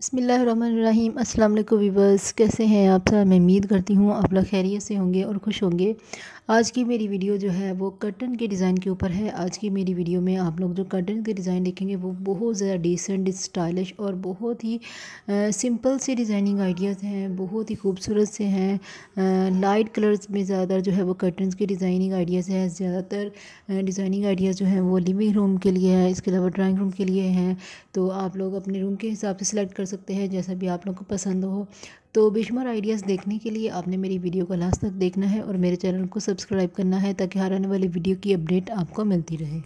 बसमीम अल्लाम वीबर्स कैसे हैं आप सब मैं उम्मीद करती हूँ आप लोग खैरियत से होंगे और खुश होंगे आज की मेरी वीडियो जो है वो कर्टन के डिज़ाइन के ऊपर है आज की मेरी वीडियो में आप लोग जो कर्टन के डिज़ाइन देखेंगे वो बहुत ज़्यादा डिसेंट स्टाइलिश और बहुत ही आ, सिंपल से डिज़ाइनिंग आइडियाज़ हैं बहुत ही खूबसूरत से हैं लाइट कलर्स में ज़्यादातर जो है वो कर्टन के डिज़ाइनिंग आइडियाज़ हैं ज़्यादातर डिज़ाइनिंग आइडियाज़ जो हैं वो लिविंग रूम के लिए है इसके अलावा ड्राइंग रूम के लिए हैं तो आप लोग अपने रूम के हिसाब से सिलेक्ट कर कर सकते हैं जैसा भी आप लोग को पसंद हो तो बेशुमार आइडियाज़ देखने के लिए आपने मेरी वीडियो को लास्ट तक देखना है और मेरे चैनल को सब्सक्राइब करना है ताकि हर आने वाली वीडियो की अपडेट आपको मिलती रहे